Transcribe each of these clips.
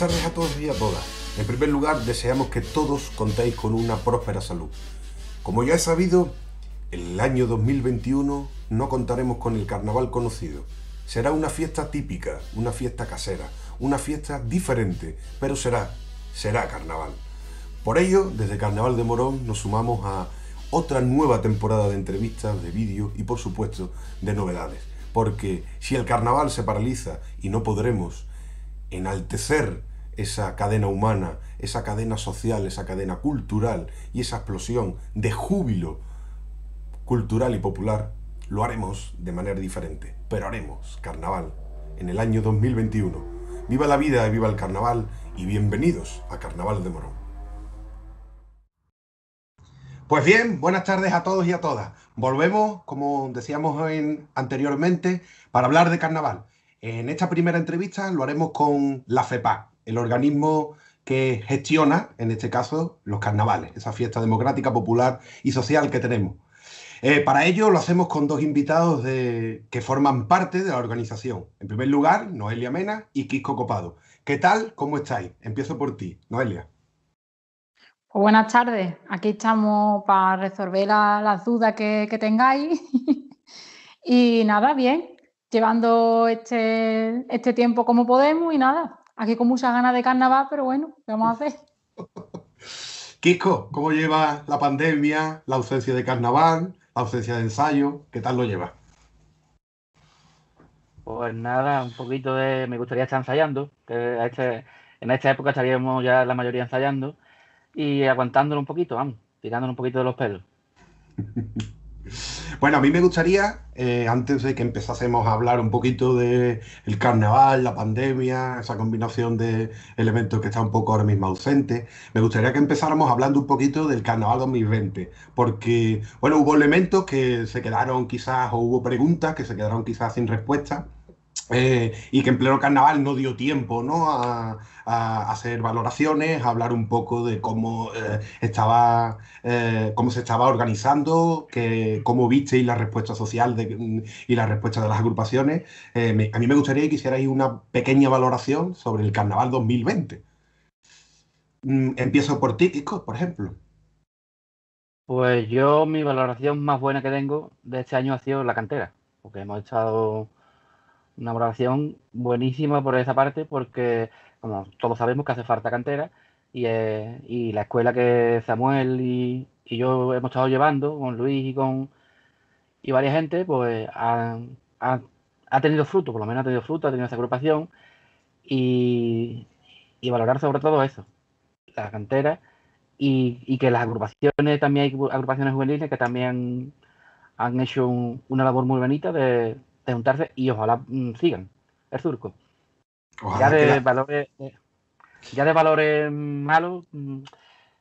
tardes a todos y a todas. En primer lugar, deseamos que todos contéis con una próspera salud. Como ya he sabido, el año 2021 no contaremos con el carnaval conocido. Será una fiesta típica, una fiesta casera, una fiesta diferente, pero será, será carnaval. Por ello, desde Carnaval de Morón nos sumamos a otra nueva temporada de entrevistas, de vídeos y por supuesto de novedades. Porque si el carnaval se paraliza y no podremos enaltecer esa cadena humana, esa cadena social, esa cadena cultural y esa explosión de júbilo cultural y popular, lo haremos de manera diferente. Pero haremos carnaval en el año 2021. Viva la vida y viva el carnaval y bienvenidos a Carnaval de Morón. Pues bien, buenas tardes a todos y a todas. Volvemos, como decíamos anteriormente, para hablar de carnaval. En esta primera entrevista lo haremos con la FEPA, el organismo que gestiona, en este caso, los carnavales, esa fiesta democrática, popular y social que tenemos. Eh, para ello lo hacemos con dos invitados de, que forman parte de la organización. En primer lugar, Noelia Mena y Quisco Copado. ¿Qué tal? ¿Cómo estáis? Empiezo por ti, Noelia. Pues buenas tardes. Aquí estamos para resolver las dudas que, tengáis. y nada, bien, llevando este, este tiempo como podemos y nada, Aquí con muchas ganas de carnaval, pero bueno, ¿qué vamos a hacer? Kiko, ¿cómo lleva la pandemia, la ausencia de carnaval, la ausencia de ensayo? ¿Qué tal lo lleva? Pues nada, un poquito de. Me gustaría estar ensayando. Que este, en esta época estaríamos ya la mayoría ensayando y aguantándolo un poquito, vamos, tirándolo un poquito de los pelos. Bueno, a mí me gustaría, eh, antes de que empezásemos a hablar un poquito de el carnaval, la pandemia, esa combinación de elementos que está un poco ahora mismo ausente, me gustaría que empezáramos hablando un poquito del carnaval 2020, porque, bueno, hubo elementos que se quedaron quizás, o hubo preguntas que se quedaron quizás sin respuesta eh, y que en pleno carnaval no dio tiempo ¿no? A, hacer valoraciones, a hablar un poco de cómo, eh, estaba, eh, cómo se estaba organizando, que, cómo visteis la respuesta social y la respuesta de las agrupaciones. a mí me gustaría que hicierais una pequeña valoración sobre el carnaval 2020. Mm, empiezo por Tíquico, por ejemplo. Pues yo mi valoración más buena que tengo de este año ha sido la cantera, porque hemos estado una valoración buenísima por esa parte porque, como todos sabemos, que hace falta cantera y, la escuela que Samuel y, yo hemos estado llevando con Luis y con y varias gente, pues ha, tenido fruto, por lo menos ha tenido fruto, ha tenido esa agrupación y, valorar sobre todo eso, la cantera y, que las agrupaciones, también hay agrupaciones juveniles que también han hecho una labor muy bonita de, juntarse y ojalá mm, sigan el surco. ya de valores eh, ya de valores malos mm,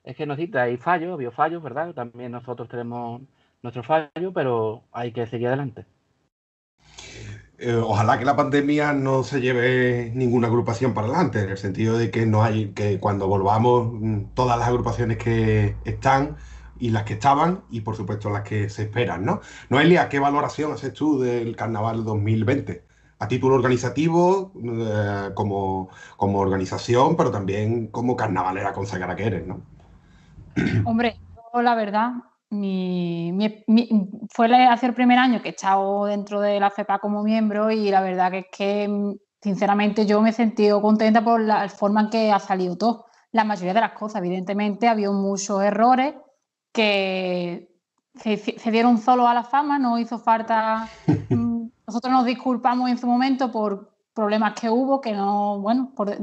es que nos cita, hay fallos, vio fallos, ¿verdad? También nosotros tenemos nuestro fallo, pero hay que seguir adelante. Eh, ojalá que la pandemia no se lleve ninguna agrupación para adelante, en el sentido de que no hay, que cuando volvamos mm, todas las agrupaciones que están y las que estaban y por supuesto las que se esperan, ¿no? Noelia, ¿qué valoración haces tú del carnaval 2020? A título organizativo, eh, como, organización, pero también como carnavalera consagrada que eres, ¿no? Hombre, yo la verdad, fue hace el primer año que he estado dentro de la CEPA como miembro y la verdad que es que, sinceramente, yo me he sentido contenta por la forma en que ha salido todo. La mayoría de las cosas, evidentemente, había muchos errores, que se, dieron solo a la fama, no hizo falta... Mm, nosotros nos disculpamos en su momento por problemas que hubo, que no, bueno, por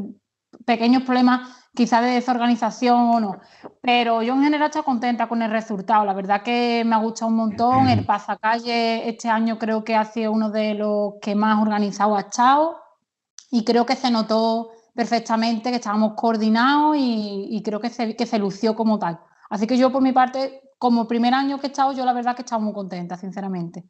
pequeños problemas quizás de desorganización o no. Pero yo en general estoy contenta con el resultado. La verdad que me ha gustado un montón. El Pazacalle este año creo que ha sido uno de los que más organizado ha estado. Y creo que se notó perfectamente que estábamos coordinados y, creo que que se lució como tal. Así que yo por mi parte, como primer año que he estado, yo la verdad que he estado muy contenta, sinceramente.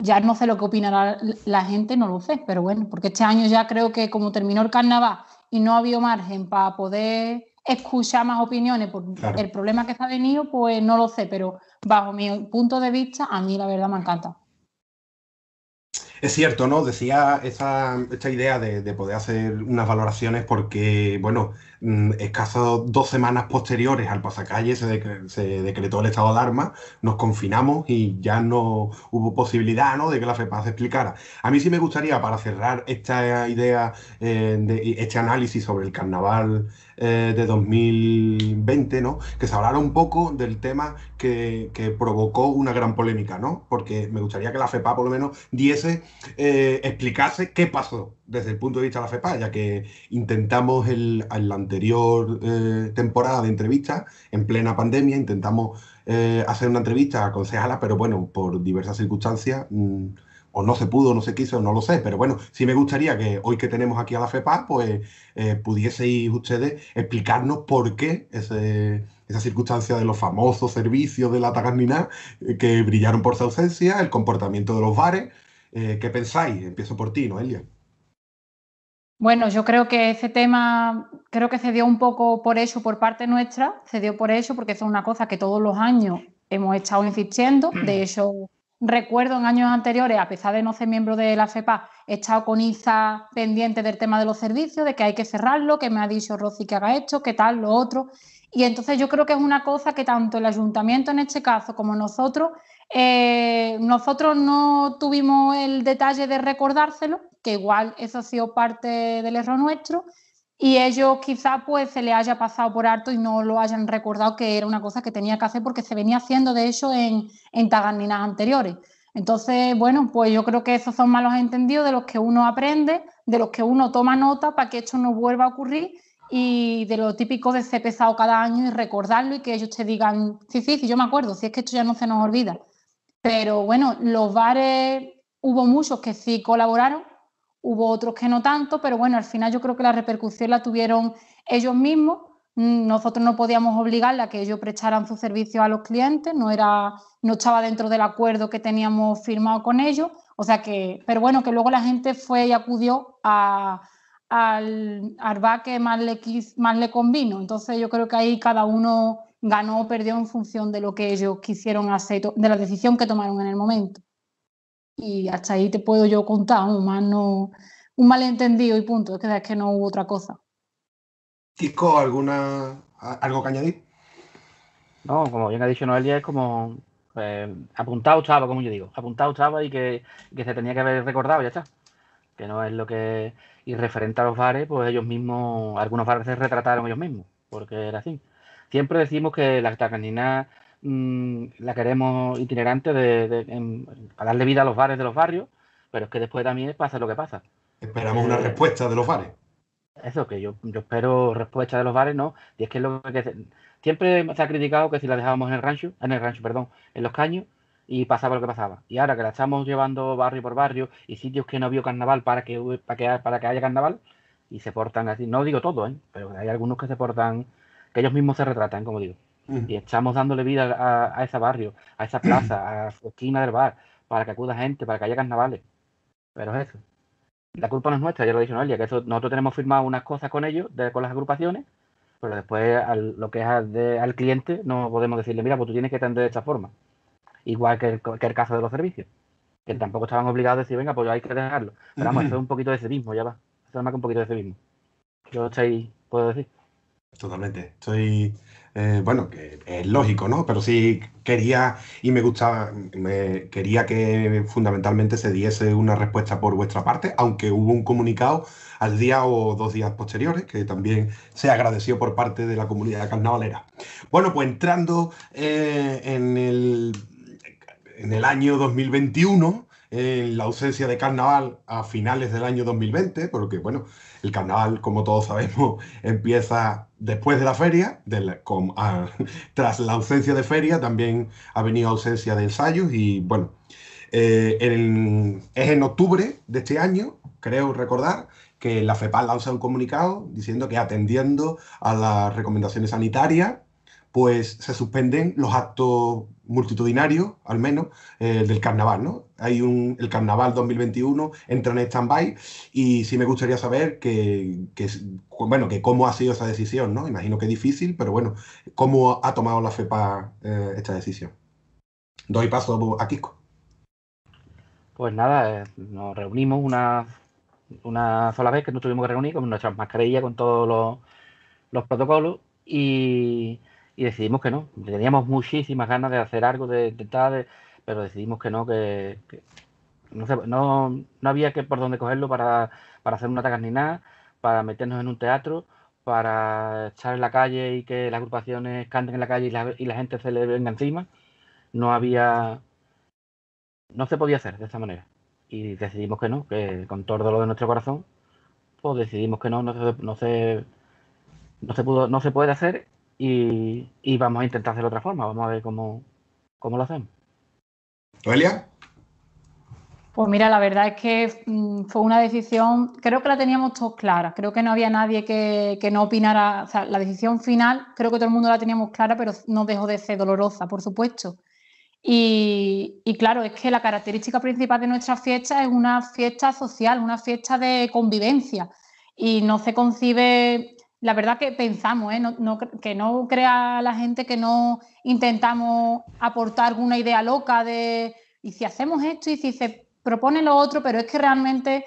Ya no sé lo que opinará la, gente, no lo sé, pero bueno, porque este año ya creo que como terminó el carnaval y no ha habido margen para poder escuchar más opiniones por el problema que se ha venido, pues no lo sé, pero bajo mi punto de vista, a mí la verdad me encanta. Es cierto, ¿no? Decía esa, esta idea de, poder hacer unas valoraciones porque, bueno, Mm, escasas dos semanas posteriores al pasacalle se, se, decretó el estado de alarma, nos confinamos y ya no hubo posibilidad ¿no? de que la FEPA se explicara. A mí sí me gustaría, para cerrar esta idea, eh, este análisis sobre el carnaval eh, de 2020, ¿no? que se hablara un poco del tema que, provocó una gran polémica, ¿no? porque me gustaría que la FEPA por lo menos diese, eh, explicase qué pasó desde el punto de vista de la FEPA, ya que intentamos en la anterior eh, temporada de entrevistas, en plena pandemia, intentamos eh, hacer una entrevista a concejala, pero bueno, por diversas circunstancias, mm, o no se pudo, no se quiso, no lo sé, pero bueno, sí me gustaría que hoy que tenemos aquí a la FEPA, pues eh, pudieseis ustedes explicarnos por qué esa circunstancia de los famosos servicios de la tagarnina que brillaron por su ausencia, el comportamiento de los bares. ¿Qué pensáis? Empiezo por ti, Noelia. Bueno, yo creo que ese tema, creo que se dio un poco por eso, por parte nuestra, se dio por eso, porque es una cosa que todos los años hemos estado insistiendo. Mm. De hecho, recuerdo en años anteriores, a pesar de no ser miembro de la FEPA, he estado con ISA pendiente del tema de los servicios, de que hay que cerrarlo, que me ha dicho Rossi que haga esto, qué tal, lo otro. Y entonces yo creo que es una cosa que tanto el ayuntamiento en este caso como nosotros eh, nosotros no tuvimos el detalle de recordárselo, que igual eso ha sido parte del error nuestro, y ellos quizá pues se le haya pasado por alto y no lo hayan recordado que era una cosa que tenía que hacer porque se venía haciendo de hecho en, en anteriores. Entonces, bueno, pues yo creo que esos son malos entendidos de los que uno aprende, de los que uno toma nota para que esto no vuelva a ocurrir y de lo típico de ser pesado cada año y recordarlo y que ellos te digan, sí, sí, sí, yo me acuerdo, si es que esto ya no se nos olvida. Pero bueno, los bares hubo muchos que sí colaboraron, hubo otros que no tanto, pero bueno, al final yo creo que la repercusión la tuvieron ellos mismos. Mm, nosotros no podíamos obligarla a que ellos prestaran su servicio a los clientes, no, era, no estaba dentro del acuerdo que teníamos firmado con ellos. O sea que, pero bueno, que luego la gente fue y acudió al, bar que más le convino. Entonces yo creo que ahí cada uno ganó o perdió en función de lo que ellos quisieron hacer, de la decisión que tomaron en el momento. Y hasta ahí te puedo yo contar, un, mal un malentendido y punto, es que, no hubo otra cosa. Tisco, ¿alguna, ¿algo que añadir? No, como bien ha dicho Noelia, es como eh, apuntado estaba, como yo digo, apuntado estaba y que, que se tenía que haber recordado, ya está. Que no es lo que. Y referente a los bares, pues ellos mismos, algunos bares se retrataron ellos mismos, porque era así. Siempre decimos que la Tacanina mm, la queremos itinerante de, para darle vida a los bares de los barrios, pero es que después también pasa lo que pasa. Esperamos una eh, respuesta de los bares. Eso, que yo, espero respuesta de los bares, ¿no? Y es que es lo que... siempre se ha criticado que si la dejábamos en el rancho, en el rancho, perdón, en los caños, y pasaba lo que pasaba. Y ahora que la estamos llevando barrio por barrio y sitios que no vio carnaval para que, para que, para que haya carnaval, y se portan así, no digo todo, ¿eh? pero hay algunos que se portan que ellos mismos se retratan, como digo. Y estamos dándole vida a, ese barrio, a esa plaza, a su esquina del bar, para que acuda gente, para que haya carnavales. Pero es eso. La culpa no es nuestra, ya lo he dicho Noelia, que eso, nosotros tenemos firmado unas cosas con ellos, con las agrupaciones, pero después lo que es al, cliente no podemos decirle, mira, pues tú tienes que atender de esta forma. Igual que el, caso de los servicios, que tampoco estaban obligados a decir, venga, pues hay que dejarlo. Pero vamos, eso es un poquito de ese mismo, ya va. Eso es más que un poquito de ese mismo. Yo estoy, puedo decir. Totalmente. Estoy, eh, bueno, que es lógico, ¿no? Pero sí quería y me gustaba, me quería que fundamentalmente se diese una respuesta por vuestra parte, aunque hubo un comunicado al día o dos días posteriores que también se agradeció por parte de la comunidad carnavalera. Bueno, pues entrando eh, en, el, en el año 2021 en la ausencia de carnaval a finales del año 2020, porque bueno, el carnaval, como todos sabemos, empieza después de la feria, ah, tras la ausencia de feria también ha venido ausencia de ensayos y bueno, eh, en, es en octubre de este año, creo recordar, que la FEPAL lanza un comunicado diciendo que atendiendo a las recomendaciones sanitarias, pues se suspenden los actos multitudinario, al menos, eh, del carnaval, ¿no? Hay un, el carnaval 2021 entra en stand-by y sí me gustaría saber que, bueno, que cómo ha sido esa decisión, ¿no? Imagino que es difícil, pero bueno, cómo ha tomado la FEPA eh, esta decisión. Doy paso a Kiko. Pues nada, eh, nos reunimos una, una sola vez que nos tuvimos que reunir con nuestras mascarillas, con todos los protocolos y y decidimos que no. Teníamos muchísimas ganas de hacer algo, de intentar, pero decidimos que no, que, no, no, no, había que por dónde cogerlo para, para hacer una ni nada, para meternos en un teatro, para echar en la calle y que las agrupaciones canten en la calle y la, y la gente se le venga encima. No había. No se podía hacer de esa manera. Y decidimos que no, que con todo lo de nuestro corazón, pues decidimos que no, no se, no se pudo, no se puede hacer y, vamos a intentar hacerlo de otra forma, vamos a ver cómo, lo hacemos. ¿Oelia? Pues mira, la verdad es que mm, fue una decisión, creo que la teníamos todos clara, creo que no había nadie que, no opinara, o sea, la decisión final creo que todo el mundo la teníamos clara, pero no dejó de ser dolorosa, por supuesto. y claro, es que la característica principal de nuestra fiesta es una fiesta social, una fiesta de convivencia y no se concibe la verdad que pensamos, ¿eh? que no crea la gente que no intentamos aportar alguna idea loca de, y si hacemos esto y si se propone lo otro, pero es que realmente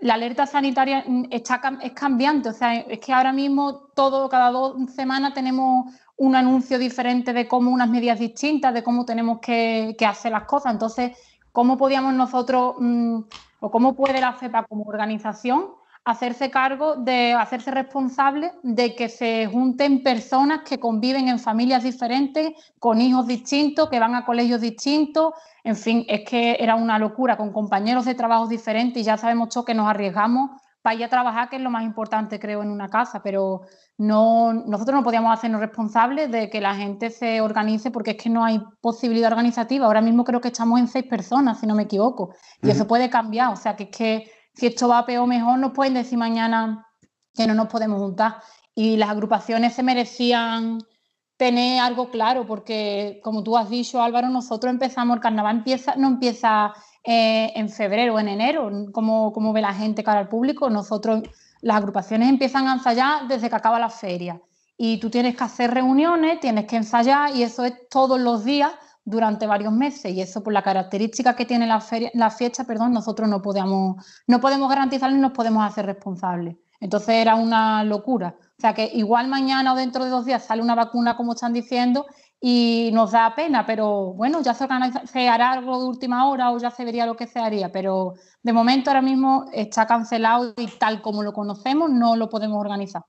la alerta sanitaria está, es cambiante, o sea, es que ahora mismo todo, cada dos semanas tenemos un anuncio diferente de cómo unas medidas distintas, de cómo tenemos que, hacer las cosas. Entonces, ¿cómo podíamos nosotros, mm, o cómo puede la CEPA como organización hacerse cargo de hacerse responsable de que se junten personas que conviven en familias diferentes, con hijos distintos, que van a colegios distintos. En fin, es que era una locura con compañeros de trabajo diferentes y ya sabemos todos que nos arriesgamos para ir a trabajar, que es lo más importante, creo, en una casa, pero no, nosotros no podíamos hacernos responsables de que la gente se organice porque es que no hay posibilidad organizativa. Ahora mismo creo que estamos en seis personas, si no me equivoco, y eso puede cambiar, o sea, que es que si esto va peor o mejor, nos pueden decir mañana que no nos podemos juntar. Y las agrupaciones se merecían tener algo claro, porque como tú has dicho, Álvaro, nosotros empezamos, el carnaval no empieza eh, en febrero o en enero, como, como ve la gente cara al público, nosotros las agrupaciones empiezan a ensayar desde que acaba la feria. Y tú tienes que hacer reuniones, tienes que ensayar y eso es todos los días durante varios meses y eso por la característica que tiene la, feria, la fiesta, perdón, nosotros no podemos, no podemos garantizar ni nos podemos hacer responsables. Entonces era una locura. O sea que igual mañana o dentro de dos días sale una vacuna, como están diciendo, y nos da pena, pero bueno, ya se, se hará algo de última hora o ya se vería lo que se haría, pero de momento ahora mismo está cancelado y tal como lo conocemos no lo podemos organizar.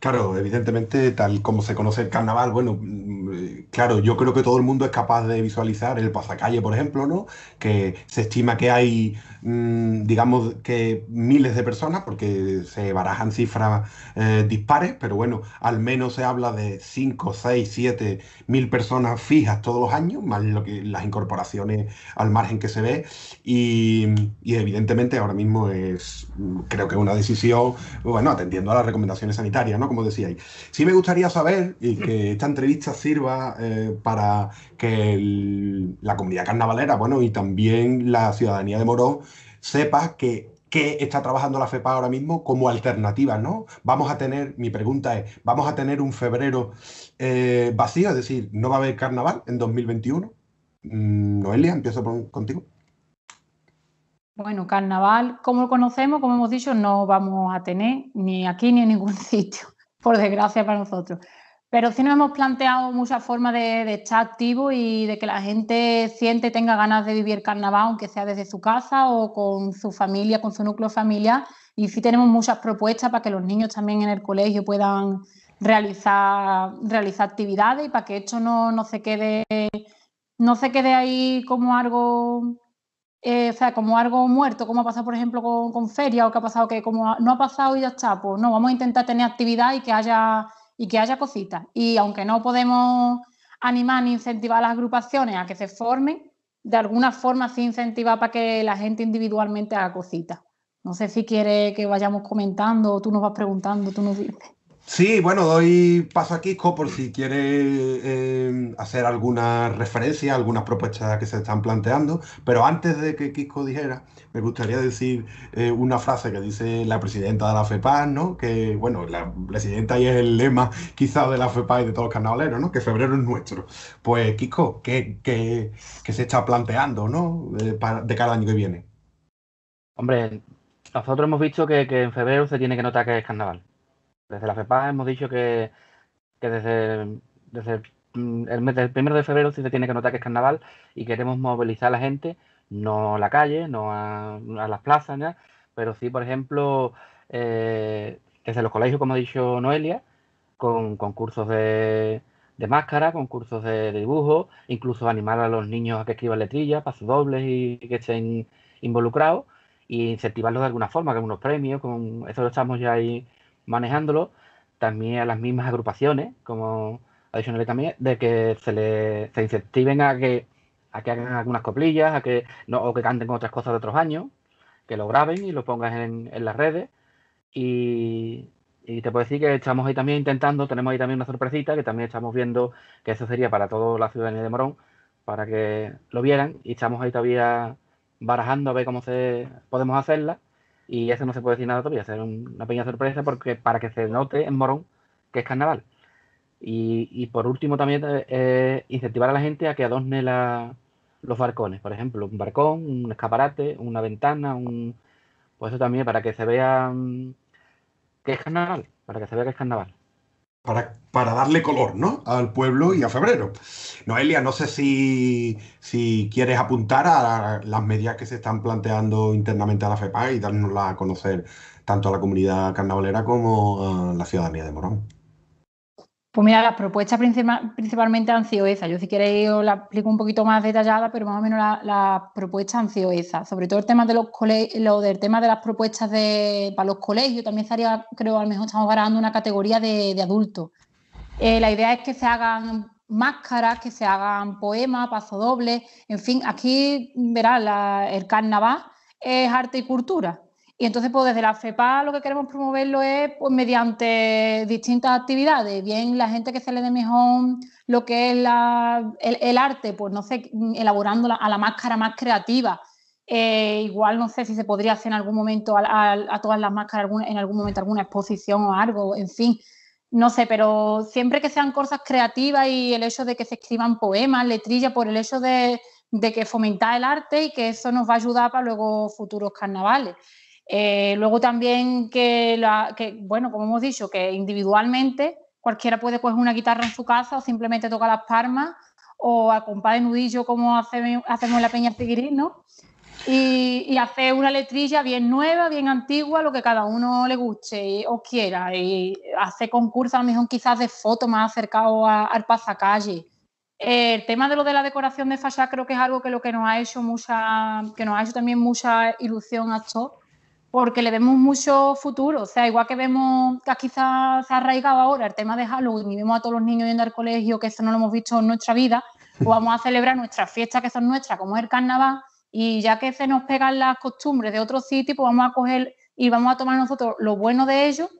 Claro, evidentemente, tal como se conoce el carnaval, bueno, mm, eh, claro, yo creo que todo el mundo es capaz de visualizar el pasacalle, por ejemplo, ¿no? Que se estima que hay, mm, digamos, que miles de personas, porque se barajan cifras eh, dispares, pero bueno, al menos se habla de 5, 6, 7 mil personas fijas todos los años, más lo que las incorporaciones al margen que se ve, y, y evidentemente ahora mismo es, mm, creo que una decisión, bueno, atendiendo a las recomendaciones sanitarias, ¿no? como decíais. Sí me gustaría saber y que esta entrevista sirva eh, para que la comunidad carnavalera, bueno, y también la ciudadanía de Morón sepa que qué está trabajando la FEPA ahora mismo como alternativa, ¿no? Vamos a tener, mi pregunta es, ¿vamos a tener un febrero eh, vacío? Es decir, ¿no va a haber carnaval en 2021? Mm, Noelia, empiezo contigo. Bueno, carnaval, como lo conocemos, como hemos dicho, no vamos a tener ni aquí ni en ningún sitio por desgracia para nosotros. Pero sí nos hemos planteado muchas formas de, estar activo y de que la gente siente tenga ganas de vivir carnaval, aunque sea desde su casa o con su familia, con su núcleo familiar. Y sí tenemos muchas propuestas para que los niños también en el colegio puedan realizar, realizar actividades y para que esto no, no, se quede, no se quede ahí como algo eh, o sea, como algo muerto, como ha pasado, por ejemplo, con, con feria o que ha pasado que como no ha pasado y ya está, pues no, vamos a intentar tener actividad y que haya, y que haya cositas. Y aunque no podemos animar ni incentivar a las agrupaciones a que se formen, de alguna forma sí incentivar para que la gente individualmente haga cositas. No sé si quiere que vayamos comentando, tú nos vas preguntando, tú nos dices. Sí, bueno, doy paso a Kiko por si quiere eh, hacer alguna referencia, algunas propuestas que se están planteando. Pero antes de que Kiko dijera, me gustaría decir eh, una frase que dice la presidenta de la fepa ¿no? Que, bueno, la presidenta y es el lema quizá de la FEPA y de todos los carnavaleros, ¿no? Que febrero es nuestro. Pues, Kiko, ¿qué, se está planteando, ¿no? De, cada año que viene. Hombre, nosotros hemos visto que, que en febrero se tiene que notar que es carnaval desde la FEPA hemos dicho que, desde, mm, el, primero de febrero sí se tiene que notar que es carnaval y queremos movilizar a la gente, no a la calle, no a, las plazas, pero sí, por ejemplo, eh, desde los colegios, como ha dicho Noelia, con concursos de, máscara, concursos de, de, dibujo, incluso animar a los niños a que escriban letrillas, pasodobles y, y que estén involucrados y incentivarlos de alguna forma, con unos premios, con eso lo estamos ya ahí manejándolo, también a las mismas agrupaciones, como adicionales también, de que se les se incentiven a que, a que hagan algunas coplillas, a que no, o que canten otras cosas de otros años, que lo graben y lo pongan en, las redes. Y, y te puedo decir que estamos ahí también intentando, tenemos ahí también una sorpresita que también estamos viendo que eso sería para toda la ciudadanía de Morón, para que lo vieran y estamos ahí todavía barajando a ver cómo se podemos hacerla y eso no se puede decir nada todavía, será una pequeña sorpresa porque para que se note en Morón que es carnaval. Y, por último también eh, eh, incentivar a la gente a que adorne los barcones, por ejemplo, un barcón, un escaparate, una ventana, un pues eso también para que se vea mm, que es carnaval, para que se vea que es carnaval para, darle color ¿no? al pueblo y a febrero. Noelia, no sé si, quieres apuntar a las medidas que se están planteando internamente a la FEPA y dárnosla a conocer tanto a la comunidad carnavalera como a la ciudadanía de Morón. Pues mira, las propuestas principalmente han sido esas. Yo si queréis os la explico un poquito más detallada, pero más o menos las la propuestas han sido esas. Sobre todo el tema de los lo del tema de las propuestas para los colegios, también estaría, creo, a lo mejor estamos ganando una categoría de, adultos. Eh, la idea es que se hagan máscaras, que se hagan poemas, pasodobles, en fin, aquí verás, el carnaval es arte y cultura. Y entonces, pues desde la FEPA lo que queremos promoverlo es pues, mediante distintas actividades. Bien, la gente que se le dé mejor lo que es el, arte, pues no sé, elaborando a la máscara más creativa. Eh, igual no sé si se podría hacer en algún momento a, todas las máscaras en algún momento alguna exposición o algo, en fin, no sé, pero siempre que sean cosas creativas y el hecho de que se escriban poemas, letrillas, por el hecho de, de que fomentar el arte y que eso nos va a ayudar para luego futuros carnavales. Eh, luego también que, la, bueno, como hemos dicho, que individualmente cualquiera puede coger una guitarra en su casa o simplemente tocar las palmas o acompañar de nudillo como hacemos en la Peña Tiguirí, ¿no? Y, y, hacer una letrilla bien nueva, bien antigua, lo que cada uno le guste o quiera. Y hacer concursos, a lo mejor quizás de fotos más acercados al pasacalle. Eh, el tema de lo de la decoración de fachada creo que es algo que lo que nos ha hecho mucha, que nos ha hecho también mucha ilusión a todos porque le vemos mucho futuro. O sea, igual que vemos que quizás se ha, arraigado ahora el tema de Halloween y vemos a todos los niños yendo al colegio, que eso no lo hemos visto en nuestra vida, pues hmm. vamos a celebrar nuestras fiestas que son nuestras, como es el carnaval, y ya que se nos pegan las costumbres de otro sitio, pues vamos a coger y vamos a tomar nosotros lo bueno de ellos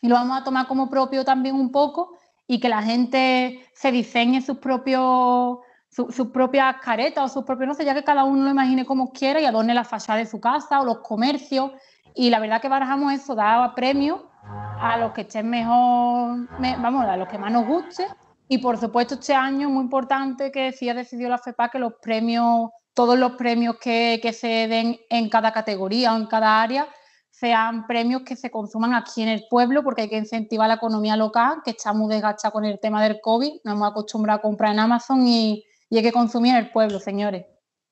y lo vamos a tomar como propio también un poco y que la gente se diseñe sus propios sus propias caretas o su propio, no sé, ya que cada uno lo imagine como quiera y adorne la fachada de su casa o los comercios. Y la verdad que barajamos eso, daba premio a los que estén mejor, vamos, a los que más nos guste. Y por supuesto este año muy importante que ha decidió la FEPA que los premios, todos los premios que, se den en cada categoría o en cada área sean premios que se consuman aquí en el pueblo, porque hay que incentivar la economía local, que está muy desgachada con el tema del COVID. Nos hemos acostumbrado a comprar en Amazon y, y hay que consumir el pueblo, señores.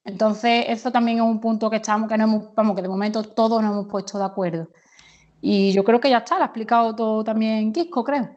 Entonces, eso también es un punto que estamos, que no hemos, que de momento todos nos hemos puesto de acuerdo. Y yo creo que ya está, lo ha explicado todo también Quisco, creo.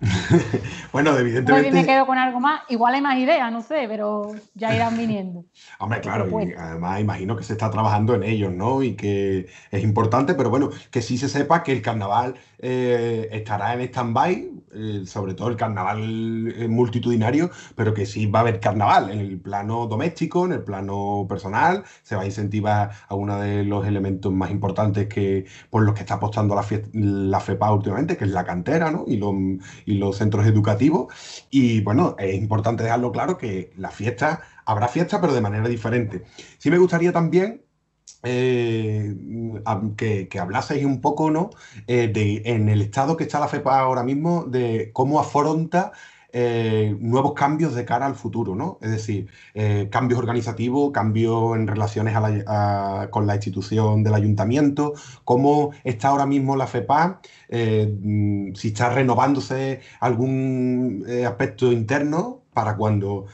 bueno, evidentemente. Hoy me quedo con algo más. Igual hay más ideas, no sé, pero ya irán viniendo. Hombre, claro, y además imagino que se está trabajando en ellos, ¿no? Y que es importante, pero bueno, que sí se sepa que el carnaval eh, estará en stand-by, eh, sobre todo el carnaval eh, multitudinario, pero que sí va a haber carnaval en el plano doméstico, en el plano personal, se va a incentivar a uno de los elementos más importantes que por los que está apostando la, fiesta, la FEPA últimamente, que es la cantera y, los, y los centros educativos. Y bueno, es importante dejarlo claro que la fiesta, habrá fiesta, pero de manera diferente. Sí me gustaría también eh, que, que, hablaseis un poco, ¿no? Eh, de, en el estado que está la FEPA ahora mismo, de cómo afronta eh, nuevos cambios de cara al futuro, ¿no? Es decir, cambios organizativos, cambios en relaciones con la institución del ayuntamiento, cómo está ahora mismo la FEPA, mm, si está renovándose algún aspecto interno para cuando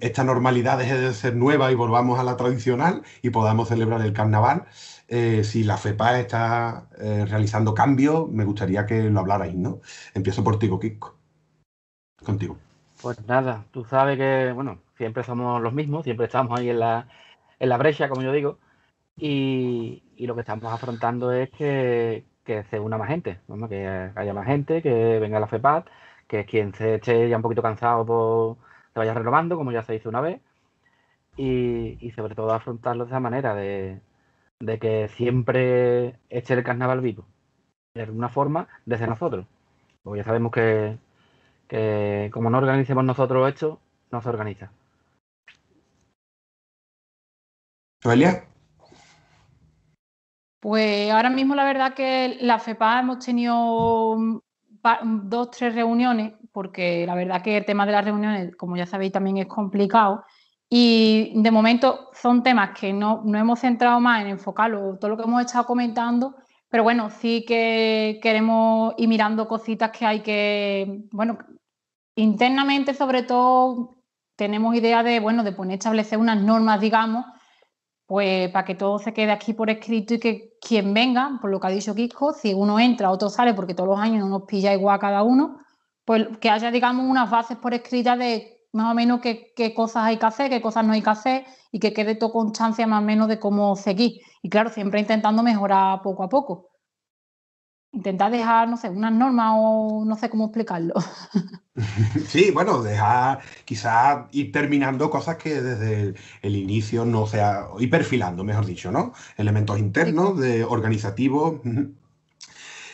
esta, normalidad deje de ser nueva y volvamos a la tradicional y podamos celebrar el carnaval. Eh, si la FEPA está eh, realizando cambios, me gustaría que lo hablarais, ¿no? Empiezo por ti, Kiko. Contigo. Pues nada, tú sabes que, bueno, siempre somos los mismos, siempre estamos ahí en la, en brecha, como yo digo, y, lo que estamos afrontando es que, se una más gente, que haya más gente, que venga la FEPAD, que quien se esté ya un poquito cansado por te vayas renovando, como ya se hizo una vez, y, sobre todo afrontarlo de esa manera, de, que siempre eche el carnaval vivo, de alguna forma, desde nosotros. Porque ya sabemos que, que como no organicemos nosotros esto, no se organiza. ¿Suelia? Pues ahora mismo la verdad que la FEPA hemos tenido dos, tres reuniones porque la verdad que el tema de las reuniones, como ya sabéis, también es complicado. Y de momento son temas que no, no hemos centrado más en enfocarlo, todo lo que hemos estado comentando, pero bueno, sí que queremos ir mirando cositas que hay que, bueno, internamente sobre todo tenemos idea de, bueno, de poner, establecer unas normas, digamos, pues para que todo se quede aquí por escrito y que quien venga, por lo que ha dicho Kiko, si uno entra, otro sale, porque todos los años no nos pilla igual a cada uno, pues que haya, digamos, unas bases por escrita de más o menos qué, cosas hay que hacer, qué cosas no hay que hacer y que quede con constancia más o menos de cómo seguir. Y claro, siempre intentando mejorar poco a poco. Intentar dejar, no sé, unas normas o no sé cómo explicarlo. Sí, bueno, dejar quizás ir terminando cosas que desde el, inicio no sea, ir perfilando, mejor dicho, ¿no? Elementos internos, de organizativos.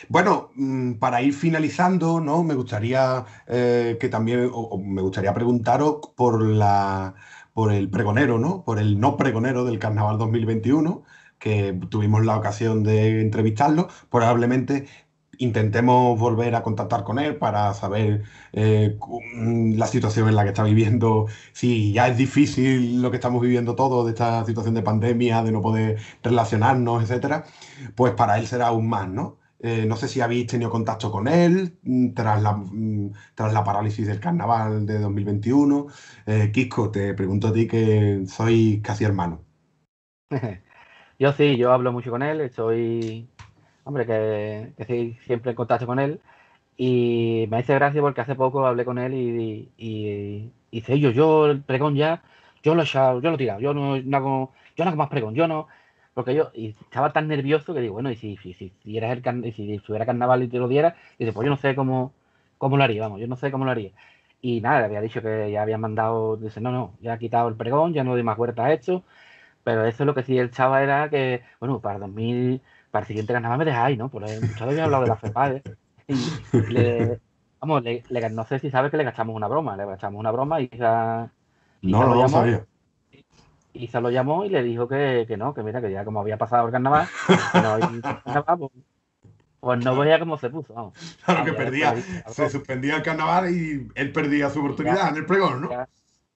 Bueno, mm, para ir finalizando, ¿no? Me gustaría eh, que también, me gustaría preguntaros por la por el pregonero, ¿no? Por el no pregonero del Carnaval 2021, que tuvimos la ocasión de entrevistarlo. Probablemente intentemos volver a contactar con él para saber eh, mm, la situación en la que está viviendo, si ya es difícil lo que estamos viviendo todos de esta situación de pandemia, de no poder relacionarnos, etcétera, pues para él será aún más, ¿no? Eh, no sé si habéis tenido contacto con él mm, tras la, mm, tras la parálisis del carnaval de 2021. Eh, te pregunto a ti que soy casi hermano. Yo sí, yo hablo mucho con él, estoy, hombre, que, siempre en contacto con él. Y me hace gracia porque hace poco hablé con él y, y, dice, yo, yo el pregón ya, yo lo he yo lo he tirado, yo no, yo no hago más pregón, yo no porque yo estaba tan nervioso que digo, bueno, y si, si, si, carnaval y te lo diera, dice, pues yo no sé cómo, cómo lo haría, vamos, yo no sé cómo lo haría. Y nada, le había dicho que ya habían mandado, dice, no, no, ya ha quitado el pregón, ya no doy más vueltas a esto, pero eso es lo que sí el chava era que, bueno, para 2000, para el siguiente carnaval me dejáis, ¿no? Pues el muchachos había hablado de la fe, ¿eh? Y vamos, le, no sé si sabes que le gastamos una broma, le gastamos una broma y ya... no, no lo sabía se lo llamó y le dijo que, no, que mira, que ya como había pasado el carnaval, pues, pues, pues no veía cómo se puso. Claro que perdía, se suspendía el carnaval y él perdía su oportunidad en el pregón, ¿no?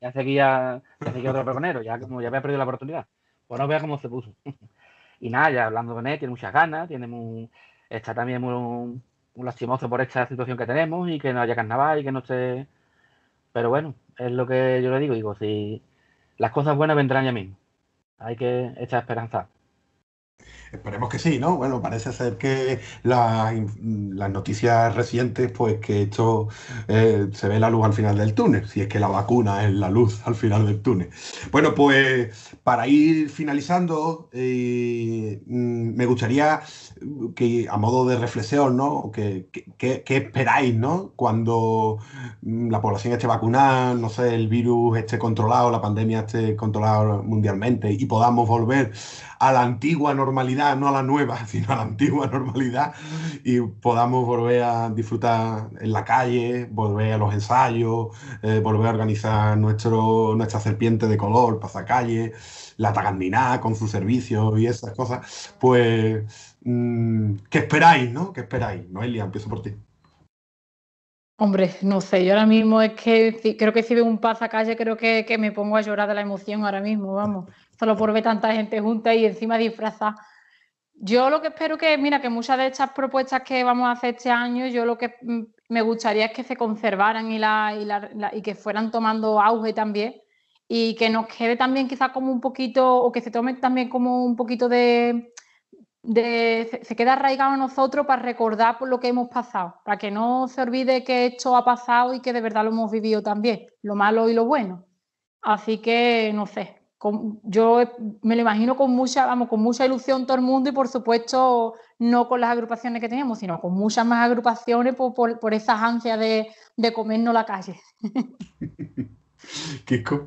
Ya, seguía, ya otro pregonero, ya como ya había perdido la oportunidad. Pues no vea cómo se puso. y nada, ya hablando con él, tiene muchas ganas, tiene está también muy, lastimoso por esta situación que tenemos y que no haya carnaval y que no esté. Pero bueno, es lo que yo le digo, digo, si las cosas buenas vendrán ya mismo. Hay que echar esperanza. Esperemos que sí, ¿no? Bueno, parece ser que las, noticias recientes, pues que esto eh, se ve la luz al final del túnel, si es que la vacuna es la luz al final del túnel. Bueno, pues para ir finalizando, eh, mm, me gustaría que a modo de reflexión, ¿no? ¿Qué que, esperáis, ¿no? Cuando mm, la población esté vacunada, no sé, el virus esté controlado, la pandemia esté controlada mundialmente y podamos volver a la antigua normalidad no a la nueva, sino a la antigua normalidad y podamos volver a disfrutar en la calle, volver a los ensayos, eh, volver a organizar nuestro, nuestra serpiente de color, pasacalle, la tagandiná con sus servicios y esas cosas, pues, mm, ¿qué esperáis, no? ¿Qué esperáis? Noelia, empiezo por ti. Hombre, no sé, yo ahora mismo es que creo que si veo un pasacalle creo que, que me pongo a llorar de la emoción ahora mismo, vamos. Solo por ver tanta gente junta y encima disfrazada yo lo que espero que, mira, que muchas de estas propuestas que vamos a hacer este año, yo lo que mm, me gustaría es que se conservaran y, que fueran tomando auge también y que nos quede también quizás como un poquito, o que se tome también como un poquito de, se, quede arraigado a nosotros para recordar por lo que hemos pasado, para que no se olvide que esto ha pasado y que de verdad lo hemos vivido también, lo malo y lo bueno. Así que, no sé, yo eh, me lo imagino con mucha, vamos, con mucha ilusión todo el mundo y por supuesto no con las agrupaciones que teníamos, sino con muchas más agrupaciones por, por, esas ansias de, de comernos la calle.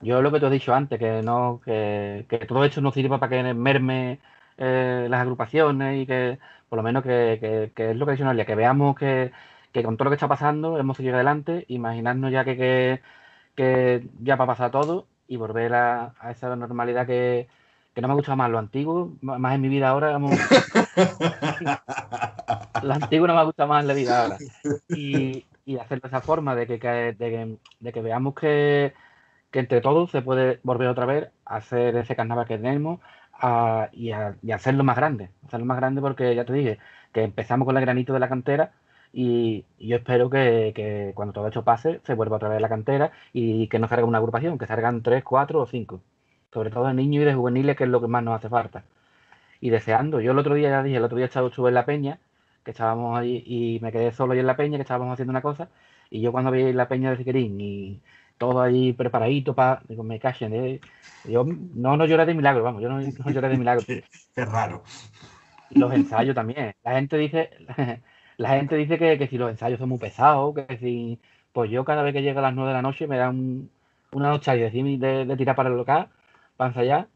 Yo lo que te he dicho antes, que no, que, todo esto no sirva para que merme eh, las agrupaciones y que por lo menos que, es lo que dice que veamos que, con todo lo que está pasando hemos seguido adelante, imaginarnos ya que, que ya va a pasar todo y volver a, esa normalidad que, no me ha gustado más. Lo antiguo, más en mi vida ahora. lo antiguo no me ha gustado más en la vida ahora. Y, y hacer de esa forma, de que, de de que veamos que, entre todos se puede volver otra vez a hacer ese carnaval que tenemos a, y, a, y hacerlo más grande. Hacerlo más grande porque ya te dije que empezamos con el granito de la cantera y, yo espero que, cuando todo esto pase se vuelva otra vez a la cantera y que no salga una agrupación, que salgan tres, cuatro o cinco. Sobre todo de niños y de juveniles, que es lo que más nos hace falta. Y deseando, yo el otro día ya dije, el otro día estaba, estuve en la peña, que estábamos ahí y me quedé solo yo en la peña, que estábamos haciendo una cosa, y yo cuando vi la peña de Siquerín y todo ahí preparadito para, digo, me callen, yo no, no lloré de milagro, vamos, yo no, no lloré de milagro. es raro. Los ensayos también, la gente dice... La gente dice que, si los ensayos son muy pesados, que si. Pues yo cada vez que llega a las nueve de la noche me da un, una noche y de, de, tirar para el local, panza allá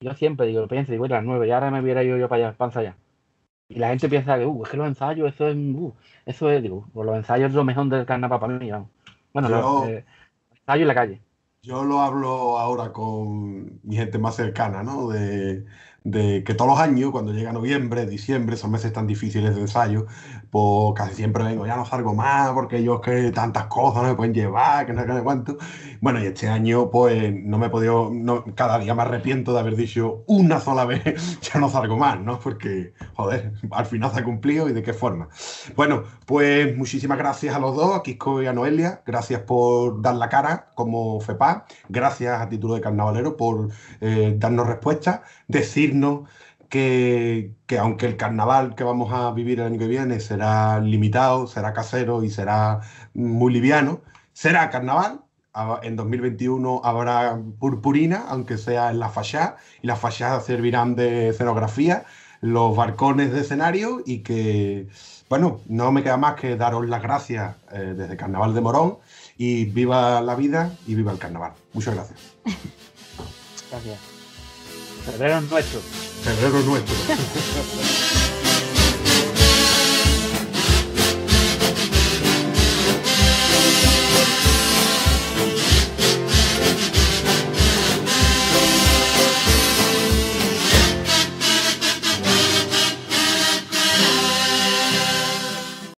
Yo siempre digo, pienso, digo, a las 9 y ahora me hubiera ido yo para allá, panza allá Y la gente piensa que, uh, es que los ensayos, eso es, uh, eso es, digo, pues los ensayos es lo mejor del carnaval para mí, vamos. Bueno, eh, ensayo los en la calle. Yo lo hablo ahora con mi gente más cercana, ¿no? De, de que todos los años, cuando llega noviembre, diciembre, son meses tan difíciles de ensayo, pues casi siempre vengo, ya no salgo más, porque ellos que tantas cosas no me pueden llevar, que no sé cuánto. Bueno, y este año, pues no me he podido, cada día me arrepiento de haber dicho una sola vez, ya no salgo más, ¿no? Porque, joder, al final se ha cumplido y de qué forma. Bueno, pues muchísimas gracias a los dos, a Kisco y a Noelia, gracias por dar la cara como FEPA, gracias a título de carnavalero por eh, darnos respuesta, decir que, aunque el carnaval que vamos a vivir el año que viene será limitado, será casero y será muy liviano, será carnaval. En 2021 habrá purpurina, aunque sea en la fachada, y las fachadas servirán de escenografía, los balcones de escenario y que, bueno, no me queda más que daros las gracias eh, desde Carnaval de Morón y viva la vida y viva el carnaval. Muchas gracias. Gracias. Febrero nuestro. nuestros. nuestro.